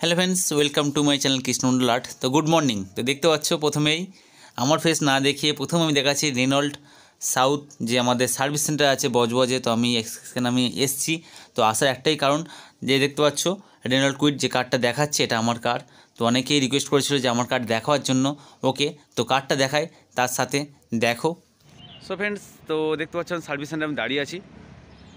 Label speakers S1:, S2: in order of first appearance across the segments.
S1: hello friends welcome to my channel কৃষ্ণমন্ডল art তো good morning তো দেখতে পাচ্ছ প্রথমেই আমার ফেস না দেখিয়ে প্রথম আমি দেখাচ্ছি রেনল্ড সাউথ যে আমাদের সার্ভিস সেন্টার আছে বজবজে তো আমি সেখানে আমি এসছি তো আসার একটাই কারণ যে দেখতে পাচ্ছ রেনল্ড কুইট যে কার্ডটা দেখাচ্ছে এটা আমার কার তো অনেকেই রিকোয়েস্ট করেছিল যে আমার কার্ড দেখাওয়ার জন্য ওকে তো কার্ডটা দেখায় তার সাথে দেখো সো ফ্রেন্ডস তো দেখতে পাচ্ছ সার্ভিস সেন্টার আমি দাঁড়িয়ে আছি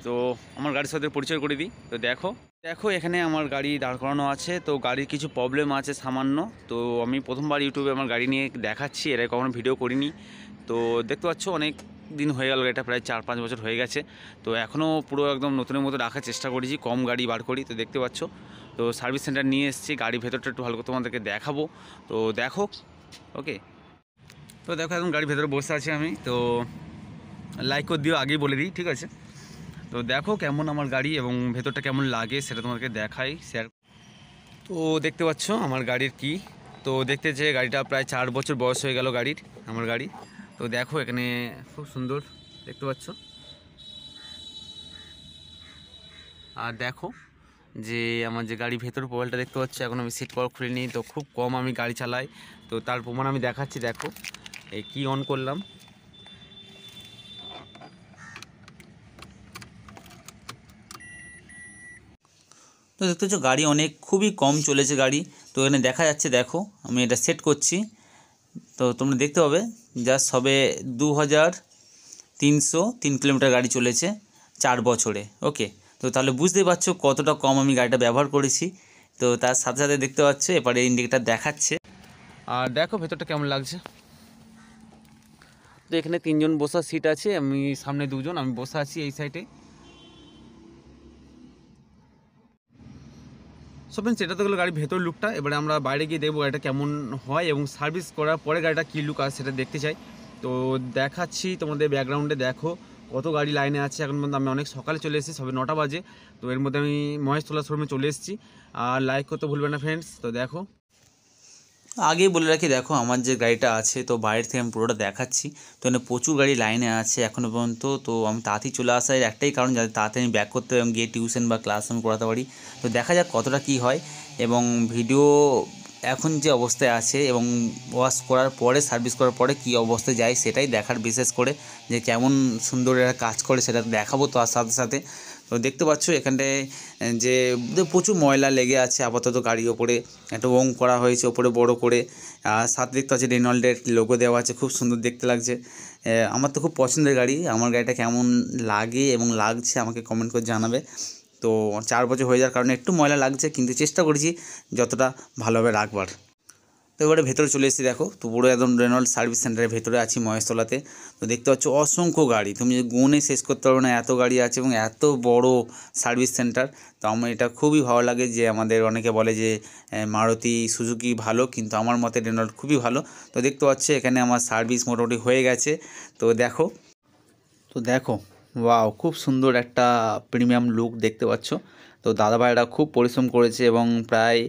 S1: তো আমার গাড়ির সাথে পরিচয় করে দিই তো দেখো দেখো এখানে আমার গাড়ি দাঁড় করানো আছে তো গাড়ির কিছু প্রবলেম আছে সামান্য তো আমি প্রথমবার ইউটিউবে আমার গাড়ি নিয়ে দেখাচ্ছি এর কখনো ভিডিও করিনি তো দেখতে পাচ্ছ অনেক দিন হয়ে গেল এটা প্রায় চার পাঁচ বছর হয়ে গেছে তো এখনও পুরো একদম নতুনের মতো রাখার চেষ্টা করেছি কম গাড়ি বার করি তো দেখতে পাচ্ছ তো সার্ভিস সেন্টার নিয়ে এসেছি গাড়ির ভেতরটা একটু ভালো করে তোমাদেরকে দেখাবো তো দেখো ওকে তো দেখো এখন গাড়ির ভেতরে বসে আছি আমি তো লাইক করে দিও আগেই বলে দিই ঠিক আছে তো দেখো কেমন আমার গাড়ি এবং ভেতরটা কেমন লাগে সেটা তোমাকে দেখাই শেয়ার তো দেখতে পাচ্ছ আমার গাড়ির কি তো দেখতে যে গাড়িটা প্রায় চার বছর বয়স হয়ে গেল গাড়ির আমার গাড়ি তো দেখো এখানে খুব সুন্দর দেখতে পাচ্ছ আর দেখো যে আমার যে গাড়ি ভেতর প্রোফাইলটা দেখতে পাচ্ছ এখন আমি সিট কভার খুলে নিই তো খুব কম আমি গাড়ি চালাই তো তার প্রমাণ আমি দেখাচ্ছি দেখো এই কী অন করলাম তো দেখতে পাচ্ছ গাড়ি অনেক খুবই কম চলেছে গাড়ি তো এখানে দেখা যাচ্ছে দেখো আমি এটা সেট করছি তো তোমরা দেখতে পাবে যা সবে দু হাজার তিনশো তিন কিলোমিটার গাড়ি চলেছে চার বছরে ওকে তো তাহলে বুঝতে পারছো কতটা কম আমি গাড়িটা ব্যবহার করেছি তো তার সাথে সাথে দেখতে পাচ্ছ এবারে ইন্ডিকেটার দেখাচ্ছে আর দেখো ভেতরটা কেমন লাগছে তো এখানে তিনজন বসার সিট আছে আমি সামনে দুজন আমি বসে আছি এই সাইডে সো ফ্রেন্ডস এটা তো হলো গাড়ির ভেতর লুকটা এবারে আমরা বাইরে গিয়ে দেখবো গাড়িটা কেমন হয় এবং সার্ভিস করার পরে গাড়িটা কী লুক আছে সেটা দেখতে চাই তো দেখাচ্ছি তোমাদের ব্যাকগ্রাউন্ডে দেখো কত গাড়ি লাইনে আছে এখন পর্যন্ত আমি অনেক সকালে চলে এসেছি সবে নটা বাজে তো এর মধ্যে আমি মহেশতলা শোরুমে চলে এসেছি আর লাইক করতে ভুলবে না ফ্রেন্ডস তো দেখো আগেই বলে রাখি দেখো আমার যে গাড়িটা আছে তো বাইরে থেকে আমি পুরোটা দেখাচ্ছি তো এখানে প্রচুর গাড়ি লাইনে আছে এখনও পর্যন্ত তো আমি তাড়াতাড়ি চলে আসার একটাই কারণ যাতে তাড়াতাড়ি আমি ব্যাক করতে পারি গিয়ে টিউশন বা ক্লাস আমি করাতে পারি তো দেখা যাক কতটা কি হয় এবং ভিডিও এখন যে অবস্থায় আছে এবং ওয়াশ করার পরে সার্ভিস করার পরে কি অবস্থায় যায় সেটাই দেখার বিশেষ করে যে কেমন সুন্দর এরা কাজ করে সেটা দেখাবো তো আর সাথে সাথে তো দেখতে পাচ্ছ এখানটায় যে প্রচুর ময়লা লেগে আছে আপাতত গাড়ি ওপরে একটা ওং করা হয়েছে ওপরে বড় করে সাথে দেখতে পাচ্ছি রেনল্ডের লোগো দেওয়া আছে খুব সুন্দর দেখতে লাগছে আমার তো খুব পছন্দের গাড়ি আমার গাড়িটা কেমন লাগে এবং লাগছে আমাকে কমেন্ট করে জানাবে তো চার বছর হয়ে যাওয়ার কারণে একটু ময়লা লাগছে কিন্তু চেষ্টা করেছি যতটা ভালোভাবে রাখবার তো এবারে ভেতরে চলে এসেছি দেখো তো বড় একদম রেনল্ড সার্ভিস সেন্টারের ভেতরে আছি মহেশতলাতে তো দেখতে পাচ্ছ অসংখ্য গাড়ি তুমি গুনে শেষ করতে পারবে না এত গাড়ি আছে এবং এত বড় সার্ভিস সেন্টার তো আমার এটা খুবই ভালো লাগে যে আমাদের অনেকে বলে যে মারুতি সুজুকি ভালো কিন্তু আমার মতে রেনল্ড খুবই ভালো তো দেখতে পাচ্ছ এখানে আমার সার্ভিস মোটামুটি হয়ে গেছে তো দেখো তো দেখো ওয়াও খুব সুন্দর একটা প্রিমিয়াম লুক দেখতে পাচ্ছ তো দাদাভাইরা খুব পরিশ্রম করেছে এবং প্রায়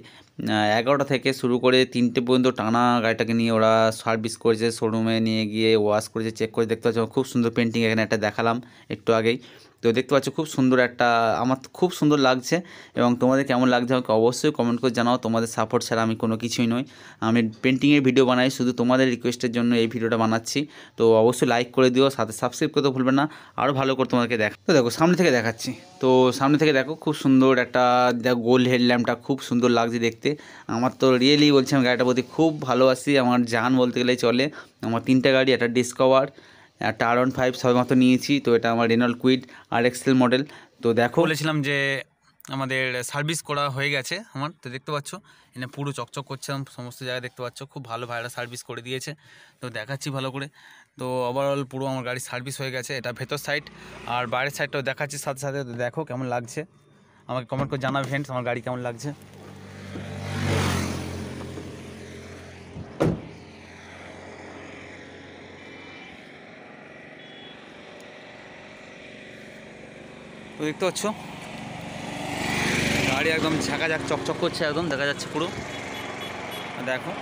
S1: এগারোটা থেকে শুরু করে তিনটে পর্যন্ত টানা গাড়িটাকে নিয়ে ওরা সার্ভিস করেছে শোরুমে নিয়ে গিয়ে ওয়াশ করেছে চেক করে দেখতে পাচ্ছি খুব সুন্দর পেন্টিং এখানে একটা দেখালাম একটু আগেই তো দেখতে পাচ্ছ খুব সুন্দর একটা আমার খুব সুন্দর লাগছে এবং তোমাদের কেমন লাগছে আমাকে অবশ্যই কমেন্ট করে জানাও তোমাদের সাপোর্ট ছাড়া আমি কোনো কিছুই নই আমি পেন্টিংয়ের ভিডিও বানাই শুধু তোমাদের রিকোয়েস্টের জন্য এই ভিডিওটা বানাচ্ছি তো অবশ্যই লাইক করে দিও সাথে সাবস্ক্রাইব করতে ভুলবে না আরও ভালো করে তোমাদেরকে দেখ তো দেখো সামনে থেকে দেখাচ্ছি তো সামনে থেকে দেখো খুব সুন্দর একটা গোল হেডল্যাম্পটা খুব সুন্দর লাগছে দেখতে আমার তো রিয়েলি বলছি আমি গাড়িটার প্রতি খুব ভালোবাসি আমার যান বলতে গেলে চলে আমার তিনটা গাড়ি একটা ডিসকভার একটা আর ওয়ান ফাইভ সবেমাত্র নিয়েছি তো এটা আমার Renault Kwid R X L model তো দেখো বলেছিলাম যে আমাদের সার্ভিস করা হয়ে গেছে আমার তো দেখতে পাচ্ছ এনে পুরো চকচক করছে সমস্ত জায়গায় দেখতে পাচ্ছ খুব ভালো ভাইরা সার্ভিস করে দিয়েছে তো দেখাচ্ছি ভালো করে তো ওভারঅল পুরো আমার গাড়ি সার্ভিস হয়ে গেছে এটা ভেতর সাইড আর বাইরের সাইডটাও দেখাচ্ছি সাথে সাথে দেখো কেমন লাগছে আমাকে কমেন্ট করে জানাবে ফ্রেন্ডস আমার গাড়ি কেমন লাগছে তো দেখতে পাচ্ছ গাড়ি একদম ঝাঁকাঝাক চকচক করছে একদম দেখা যাচ্ছে পুরো দেখো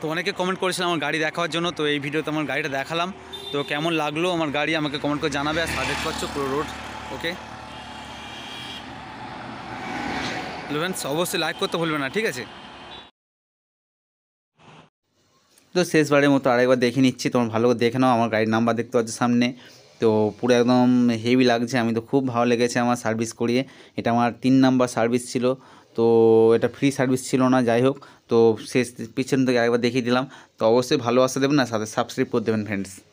S1: তো অনেকে কমেন্ট করেছিলাম আমার গাড়ি দেখার জন্য তো এই ভিডিওতে আমার গাড়িটা দেখালাম তো কেমন লাগলো আমার গাড়ি আমাকে কমেন্ট করে জানাবে আর সাজেস্ট করছো পুরো রোড ওকে ফ্রেন্ডস অবশ্যই লাইক করতে ভুলবে না ঠিক আছে তো শেষবারের মতো আরেকবার দেখে নিচ্ছি তোমার ভালো করে দেখে নাও আমার গাড়ির নাম্বার দেখতে পাচ্ছ সামনে তো পুরো একদম হেভি লাগছে আমি তো খুব ভালো লেগেছে আমার সার্ভিস করিয়ে এটা আমার তিন নাম্বার সার্ভিস ছিল তো এটা ফ্রি সার্ভিস ছিল না যাই হোক তো শেষ পিছন থেকে একবার দেখিয়ে দিলাম তো অবশ্যই ভালোবাসা দেবেন না সাথে সাবস্ক্রাইব করে দেবেন ফ্রেন্ডস